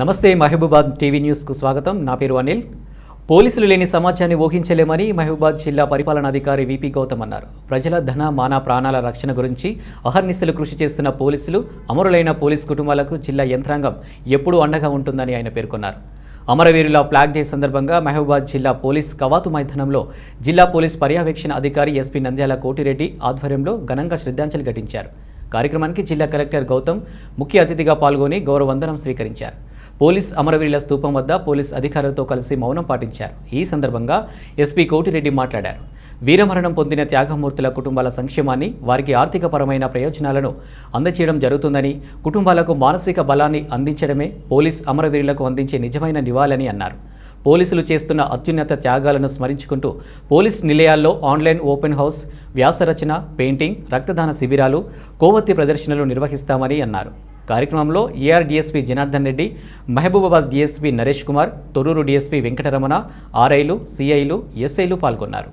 నమస్తే మహబూబాద్ టీవీ న్యూస్కు స్వాగతం నా పేరు అనిల్ పోలీసులు లేని సమాజాన్ని ఊహించలేమని మహబూబాద్ జిల్లా పరిపాలనాధికారి విపి గౌతమ్ అన్నారు ప్రజల ధన మాన ప్రాణాల రక్షణ గురించి అహర్నిశలు కృషి చేస్తున్న పోలీసులు అమరులైన పోలీస్ కుటుంబాలకు జిల్లా యంత్రాంగం ఎప్పుడూ అండగా ఉంటుందని ఆయన పేర్కొన్నారు అమరవీరుల ఫ్లాగ్ డే సందర్భంగా మహబూబాద్ జిల్లా పోలీస్ కవాతు మైదానంలో జిల్లా పోలీస్ పర్యవేక్షణ అధికారి ఎస్పీ నంద్యాల కోటిరెడ్డి ఆధ్వర్యంలో ఘనంగా శ్రద్ధాంజలి ఘటించారు కార్యక్రమానికి జిల్లా కలెక్టర్ గౌతమ్ ముఖ్య అతిథిగా పాల్గొని గౌరవందనం స్వీకరించారు పోలీస్ అమరవీరుల స్థూపం వద్ద పోలీస్ అధికారులతో కలిసి మౌనం పాటించారు ఈ సందర్భంగా ఎస్పీ కోటిరెడ్డి మాట్లాడారు వీరమరణం పొందిన త్యాగమూర్తుల కుటుంబాల సంక్షేమాన్ని వారికి ఆర్థికపరమైన ప్రయోజనాలను అందచేయడం జరుగుతుందని కుటుంబాలకు మానసిక బలాన్ని అందించడమే పోలీస్ అమరవీరులకు అందించే నిజమైన నివాళని అన్నారు పోలీసులు చేస్తున్న అత్యున్నత త్యాగాలను స్మరించుకుంటూ పోలీస్ నిలయాల్లో ఆన్లైన్ ఓపెన్ హౌస్ వ్యాసరచన పెయింటింగ్ రక్తదాన శిబిరాలు కోవత్తి ప్రదర్శనలు నిర్వహిస్తామని అన్నారు కార్యక్రమంలో AR DSP Janardhan Reddy Mahabubabad DSP Naresh Kumar Thorrur DSP Venkataramana ఆర్ఐలు సిఐలు ఎస్ఐలు పాల్గొన్నారు